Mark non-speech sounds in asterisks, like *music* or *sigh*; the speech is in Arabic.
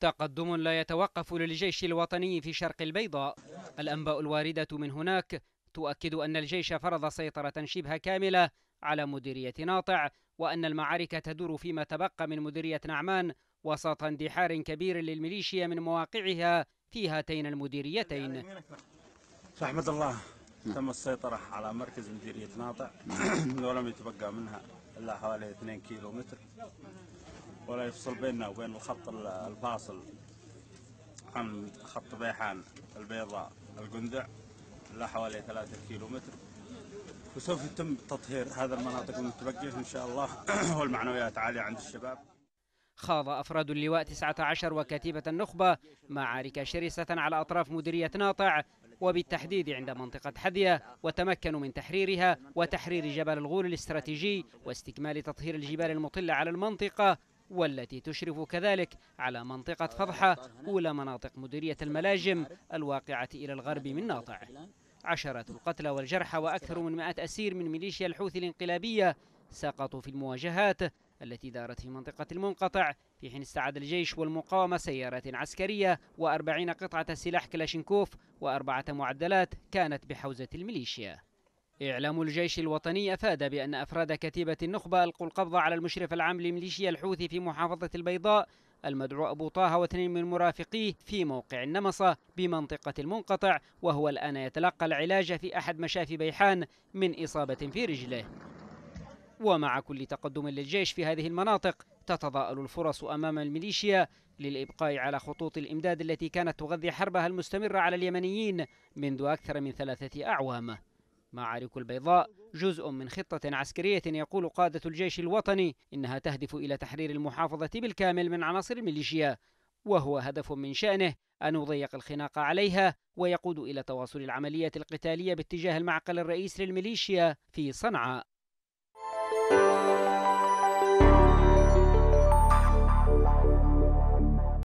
تقدم لا يتوقف للجيش الوطني في شرق البيضاء الأنباء الواردة من هناك تؤكد أن الجيش فرض سيطرة شبه كاملة على مديرية ناطع وأن المعارك تدور فيما تبقى من مديرية نعمان وسط اندحار كبير للميليشيا من مواقعها في هاتين المديريتين رحمة الله تم السيطرة على مركز مديرية ناطع *clears throat* ولم يتبقى منها إلا حوالي 2 كيلو متر ولا يفصل بيننا وبين الخط الفاصل عن خط بيحان البيضاء القندع لا حوالي ثلاثة كيلو متر وسوف يتم تطهير هذا المناطق المتبقية إن شاء الله *clears throat* والمعنويات عالية عند الشباب خاض أفراد اللواء 19 وكتيبة النخبة معارك شرسة على أطراف مديرية ناطع وبالتحديد عند منطقة حذية وتمكنوا من تحريرها وتحرير جبل الغول الاستراتيجي واستكمال تطهير الجبال المطلة على المنطقة والتي تشرف كذلك على منطقة فضحة أولى مناطق مديرية الملاجم الواقعة إلى الغرب من ناطع عشرة القتلى والجرحى وأكثر من مئة أسير من ميليشيا الحوثي الانقلابية سقطوا في المواجهات التي دارت في منطقة المنقطع في حين استعاد الجيش والمقاومة سيارات عسكرية وأربعين قطعة سلاح كلاشينكوف وأربعة معدلات كانت بحوزة الميليشيا إعلام الجيش الوطني أفاد بأن أفراد كتيبة النخبة ألقوا القبض على المشرف العام لميليشيا الحوثي في محافظة البيضاء المدعو أبو طه واثنين من مرافقيه في موقع النمصة بمنطقة المنقطع وهو الآن يتلقى العلاج في أحد مشافي بيحان من إصابة في رجله ومع كل تقدم للجيش في هذه المناطق تتضاءل الفرص أمام الميليشيا للإبقاء على خطوط الإمداد التي كانت تغذي حربها المستمرة على اليمنيين منذ أكثر من ثلاثة أعوام معارك البيضاء جزء من خطة عسكرية يقول قادة الجيش الوطني إنها تهدف إلى تحرير المحافظة بالكامل من عناصر الميليشيا وهو هدف من شأنه أن يضيق الخناق عليها ويقود إلى تواصل العملية القتالية باتجاه المعقل الرئيس للميليشيا في صنعاء